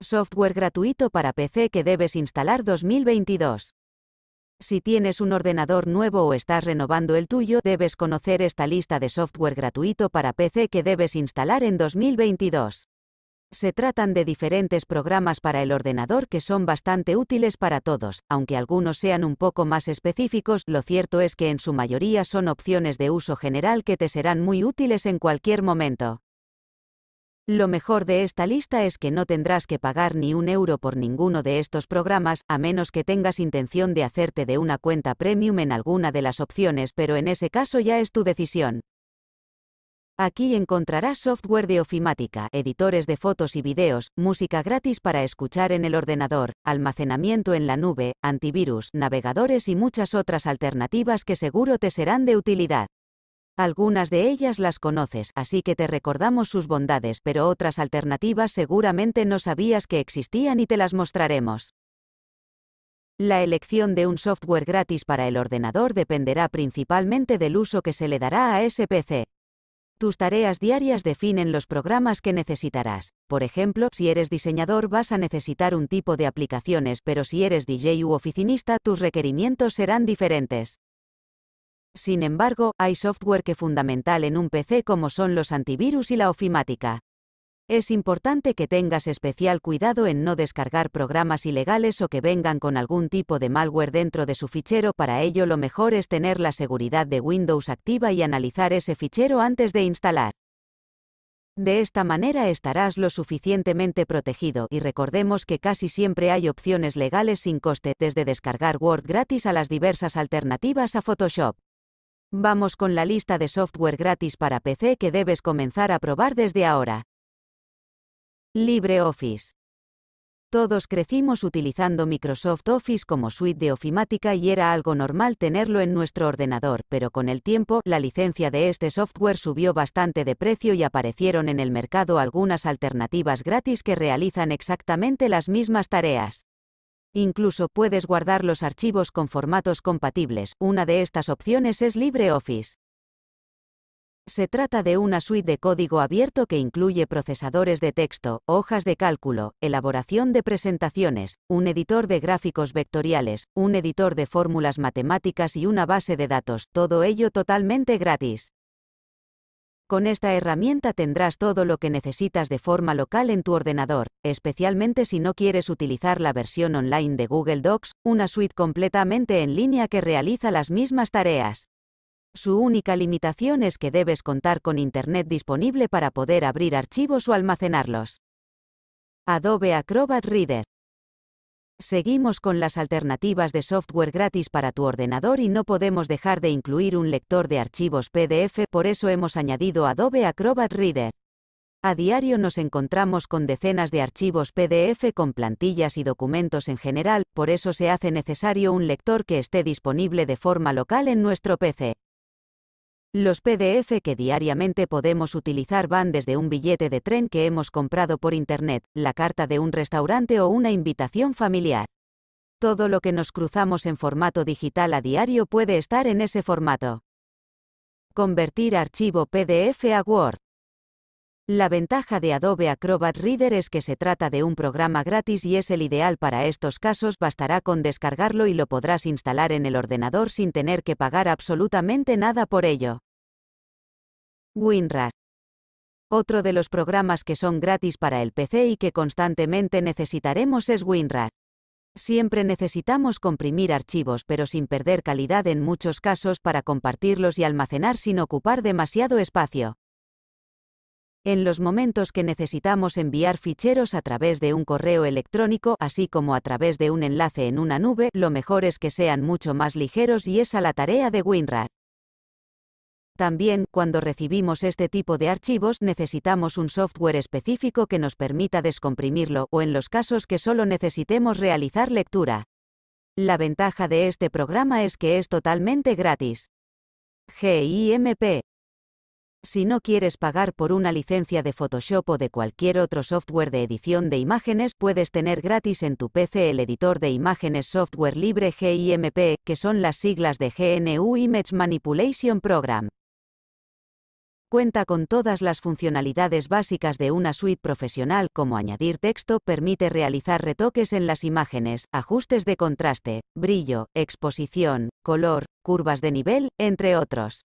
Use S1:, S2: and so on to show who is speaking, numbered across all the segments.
S1: Software gratuito para PC que debes instalar 2022. Si tienes un ordenador nuevo o estás renovando el tuyo, debes conocer esta lista de software gratuito para PC que debes instalar en 2022. Se tratan de diferentes programas para el ordenador que son bastante útiles para todos, aunque algunos sean un poco más específicos, lo cierto es que en su mayoría son opciones de uso general que te serán muy útiles en cualquier momento. Lo mejor de esta lista es que no tendrás que pagar ni un euro por ninguno de estos programas, a menos que tengas intención de hacerte de una cuenta premium en alguna de las opciones, pero en ese caso ya es tu decisión. Aquí encontrarás software de ofimática, editores de fotos y videos, música gratis para escuchar en el ordenador, almacenamiento en la nube, antivirus, navegadores y muchas otras alternativas que seguro te serán de utilidad. Algunas de ellas las conoces, así que te recordamos sus bondades, pero otras alternativas seguramente no sabías que existían y te las mostraremos. La elección de un software gratis para el ordenador dependerá principalmente del uso que se le dará a ese PC. Tus tareas diarias definen los programas que necesitarás. Por ejemplo, si eres diseñador vas a necesitar un tipo de aplicaciones, pero si eres DJ u oficinista tus requerimientos serán diferentes. Sin embargo, hay software que fundamental en un PC como son los antivirus y la ofimática. Es importante que tengas especial cuidado en no descargar programas ilegales o que vengan con algún tipo de malware dentro de su fichero, para ello lo mejor es tener la seguridad de Windows activa y analizar ese fichero antes de instalar. De esta manera estarás lo suficientemente protegido y recordemos que casi siempre hay opciones legales sin coste, desde descargar Word gratis a las diversas alternativas a Photoshop. Vamos con la lista de software gratis para PC que debes comenzar a probar desde ahora. LibreOffice. Todos crecimos utilizando Microsoft Office como suite de ofimática y era algo normal tenerlo en nuestro ordenador, pero con el tiempo, la licencia de este software subió bastante de precio y aparecieron en el mercado algunas alternativas gratis que realizan exactamente las mismas tareas. Incluso puedes guardar los archivos con formatos compatibles, una de estas opciones es LibreOffice. Se trata de una suite de código abierto que incluye procesadores de texto, hojas de cálculo, elaboración de presentaciones, un editor de gráficos vectoriales, un editor de fórmulas matemáticas y una base de datos, todo ello totalmente gratis. Con esta herramienta tendrás todo lo que necesitas de forma local en tu ordenador, especialmente si no quieres utilizar la versión online de Google Docs, una suite completamente en línea que realiza las mismas tareas. Su única limitación es que debes contar con Internet disponible para poder abrir archivos o almacenarlos. Adobe Acrobat Reader Seguimos con las alternativas de software gratis para tu ordenador y no podemos dejar de incluir un lector de archivos PDF, por eso hemos añadido Adobe Acrobat Reader. A diario nos encontramos con decenas de archivos PDF con plantillas y documentos en general, por eso se hace necesario un lector que esté disponible de forma local en nuestro PC. Los PDF que diariamente podemos utilizar van desde un billete de tren que hemos comprado por Internet, la carta de un restaurante o una invitación familiar. Todo lo que nos cruzamos en formato digital a diario puede estar en ese formato. Convertir archivo PDF a Word. La ventaja de Adobe Acrobat Reader es que se trata de un programa gratis y es el ideal para estos casos, bastará con descargarlo y lo podrás instalar en el ordenador sin tener que pagar absolutamente nada por ello. WinRAR. Otro de los programas que son gratis para el PC y que constantemente necesitaremos es WinRAR. Siempre necesitamos comprimir archivos pero sin perder calidad en muchos casos para compartirlos y almacenar sin ocupar demasiado espacio en los momentos que necesitamos enviar ficheros a través de un correo electrónico, así como a través de un enlace en una nube, lo mejor es que sean mucho más ligeros y esa la tarea de WinRAR. También, cuando recibimos este tipo de archivos necesitamos un software específico que nos permita descomprimirlo, o en los casos que solo necesitemos realizar lectura. La ventaja de este programa es que es totalmente gratis. GIMP si no quieres pagar por una licencia de Photoshop o de cualquier otro software de edición de imágenes, puedes tener gratis en tu PC el editor de imágenes software libre GIMP, que son las siglas de GNU Image Manipulation Program. Cuenta con todas las funcionalidades básicas de una suite profesional como añadir texto, permite realizar retoques en las imágenes, ajustes de contraste, brillo, exposición, color, curvas de nivel, entre otros.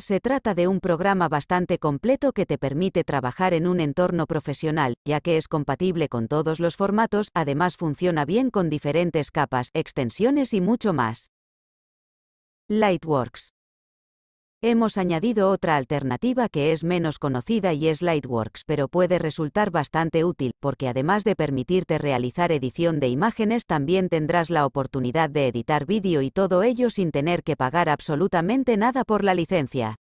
S1: Se trata de un programa bastante completo que te permite trabajar en un entorno profesional, ya que es compatible con todos los formatos, además funciona bien con diferentes capas, extensiones y mucho más. Lightworks Hemos añadido otra alternativa que es menos conocida y es Lightworks, pero puede resultar bastante útil, porque además de permitirte realizar edición de imágenes, también tendrás la oportunidad de editar vídeo y todo ello sin tener que pagar absolutamente nada por la licencia.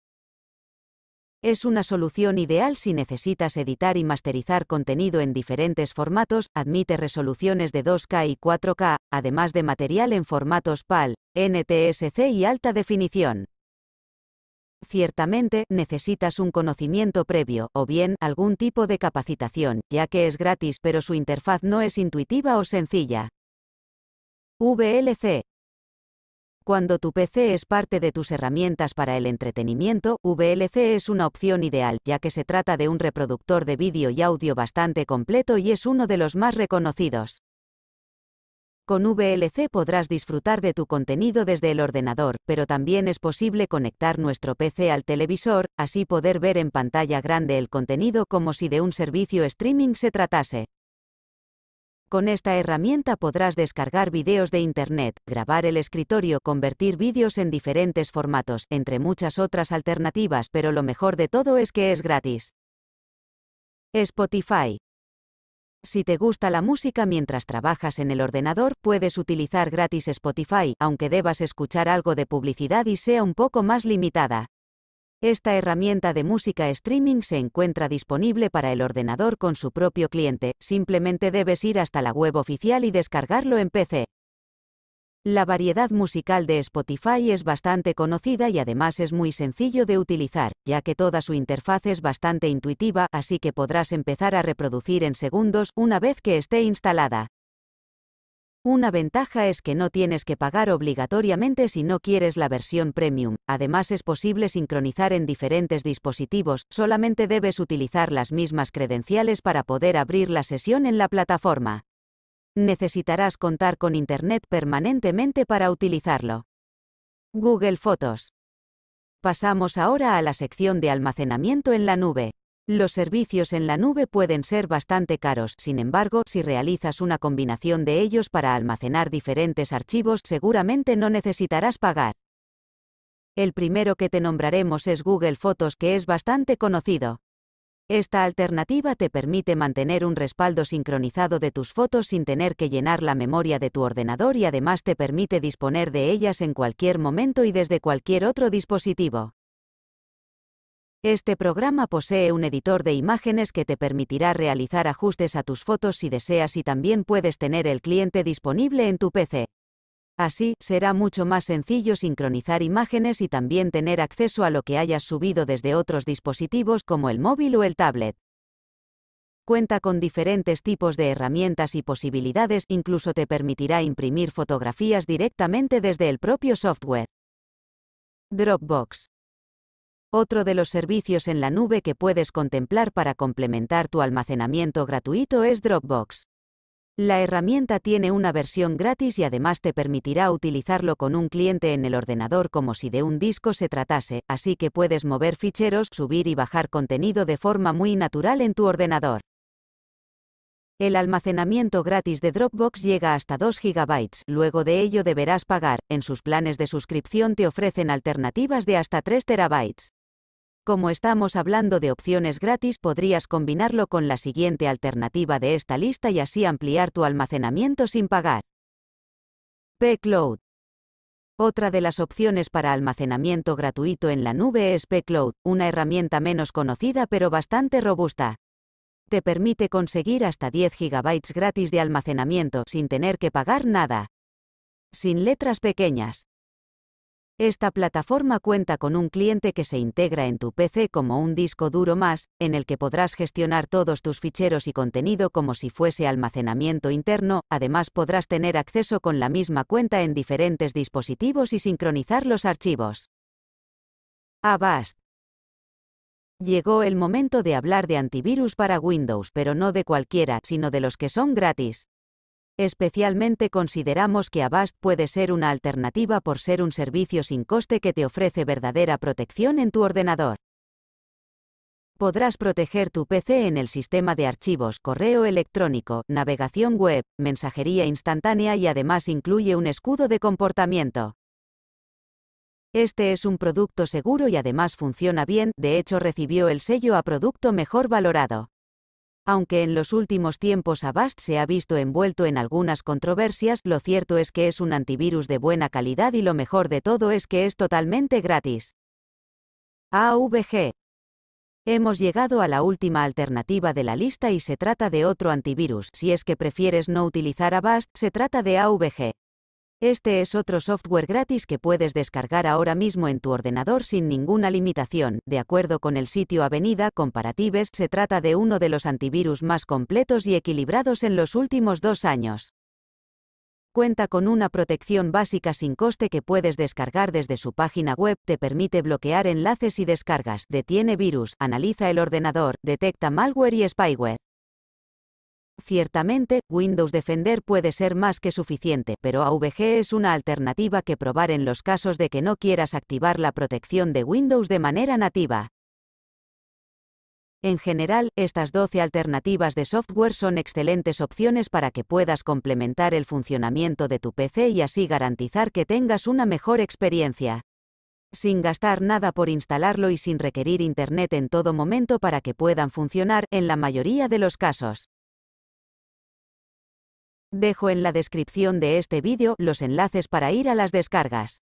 S1: Es una solución ideal si necesitas editar y masterizar contenido en diferentes formatos, admite resoluciones de 2K y 4K, además de material en formatos PAL, NTSC y alta definición ciertamente, necesitas un conocimiento previo, o bien, algún tipo de capacitación, ya que es gratis pero su interfaz no es intuitiva o sencilla. VLC. Cuando tu PC es parte de tus herramientas para el entretenimiento, VLC es una opción ideal, ya que se trata de un reproductor de vídeo y audio bastante completo y es uno de los más reconocidos. Con VLC podrás disfrutar de tu contenido desde el ordenador, pero también es posible conectar nuestro PC al televisor, así poder ver en pantalla grande el contenido como si de un servicio streaming se tratase. Con esta herramienta podrás descargar videos de Internet, grabar el escritorio, convertir vídeos en diferentes formatos, entre muchas otras alternativas, pero lo mejor de todo es que es gratis. Spotify. Si te gusta la música mientras trabajas en el ordenador, puedes utilizar gratis Spotify, aunque debas escuchar algo de publicidad y sea un poco más limitada. Esta herramienta de música streaming se encuentra disponible para el ordenador con su propio cliente, simplemente debes ir hasta la web oficial y descargarlo en PC. La variedad musical de Spotify es bastante conocida y además es muy sencillo de utilizar, ya que toda su interfaz es bastante intuitiva, así que podrás empezar a reproducir en segundos una vez que esté instalada. Una ventaja es que no tienes que pagar obligatoriamente si no quieres la versión premium, además es posible sincronizar en diferentes dispositivos, solamente debes utilizar las mismas credenciales para poder abrir la sesión en la plataforma necesitarás contar con Internet permanentemente para utilizarlo. Google Fotos. Pasamos ahora a la sección de almacenamiento en la nube. Los servicios en la nube pueden ser bastante caros, sin embargo, si realizas una combinación de ellos para almacenar diferentes archivos, seguramente no necesitarás pagar. El primero que te nombraremos es Google Fotos, que es bastante conocido. Esta alternativa te permite mantener un respaldo sincronizado de tus fotos sin tener que llenar la memoria de tu ordenador y además te permite disponer de ellas en cualquier momento y desde cualquier otro dispositivo. Este programa posee un editor de imágenes que te permitirá realizar ajustes a tus fotos si deseas y también puedes tener el cliente disponible en tu PC. Así, será mucho más sencillo sincronizar imágenes y también tener acceso a lo que hayas subido desde otros dispositivos como el móvil o el tablet. Cuenta con diferentes tipos de herramientas y posibilidades, incluso te permitirá imprimir fotografías directamente desde el propio software. Dropbox. Otro de los servicios en la nube que puedes contemplar para complementar tu almacenamiento gratuito es Dropbox. La herramienta tiene una versión gratis y además te permitirá utilizarlo con un cliente en el ordenador como si de un disco se tratase, así que puedes mover ficheros, subir y bajar contenido de forma muy natural en tu ordenador. El almacenamiento gratis de Dropbox llega hasta 2 GB, luego de ello deberás pagar, en sus planes de suscripción te ofrecen alternativas de hasta 3 TB. Como estamos hablando de opciones gratis, podrías combinarlo con la siguiente alternativa de esta lista y así ampliar tu almacenamiento sin pagar. p Otra de las opciones para almacenamiento gratuito en la nube es P-Cloud, una herramienta menos conocida pero bastante robusta. Te permite conseguir hasta 10 GB gratis de almacenamiento sin tener que pagar nada. Sin letras pequeñas. Esta plataforma cuenta con un cliente que se integra en tu PC como un disco duro más, en el que podrás gestionar todos tus ficheros y contenido como si fuese almacenamiento interno, además podrás tener acceso con la misma cuenta en diferentes dispositivos y sincronizar los archivos. Avast. Llegó el momento de hablar de antivirus para Windows, pero no de cualquiera, sino de los que son gratis. Especialmente consideramos que Avast puede ser una alternativa por ser un servicio sin coste que te ofrece verdadera protección en tu ordenador. Podrás proteger tu PC en el sistema de archivos, correo electrónico, navegación web, mensajería instantánea y además incluye un escudo de comportamiento. Este es un producto seguro y además funciona bien, de hecho recibió el sello a producto mejor valorado. Aunque en los últimos tiempos Avast se ha visto envuelto en algunas controversias, lo cierto es que es un antivirus de buena calidad y lo mejor de todo es que es totalmente gratis. AVG. Hemos llegado a la última alternativa de la lista y se trata de otro antivirus. Si es que prefieres no utilizar Avast, se trata de AVG. Este es otro software gratis que puedes descargar ahora mismo en tu ordenador sin ninguna limitación. De acuerdo con el sitio Avenida Comparatives, se trata de uno de los antivirus más completos y equilibrados en los últimos dos años. Cuenta con una protección básica sin coste que puedes descargar desde su página web, te permite bloquear enlaces y descargas, detiene virus, analiza el ordenador, detecta malware y spyware. Ciertamente, Windows Defender puede ser más que suficiente, pero AVG es una alternativa que probar en los casos de que no quieras activar la protección de Windows de manera nativa. En general, estas 12 alternativas de software son excelentes opciones para que puedas complementar el funcionamiento de tu PC y así garantizar que tengas una mejor experiencia. Sin gastar nada por instalarlo y sin requerir Internet en todo momento para que puedan funcionar en la mayoría de los casos. Dejo en la descripción de este vídeo los enlaces para ir a las descargas.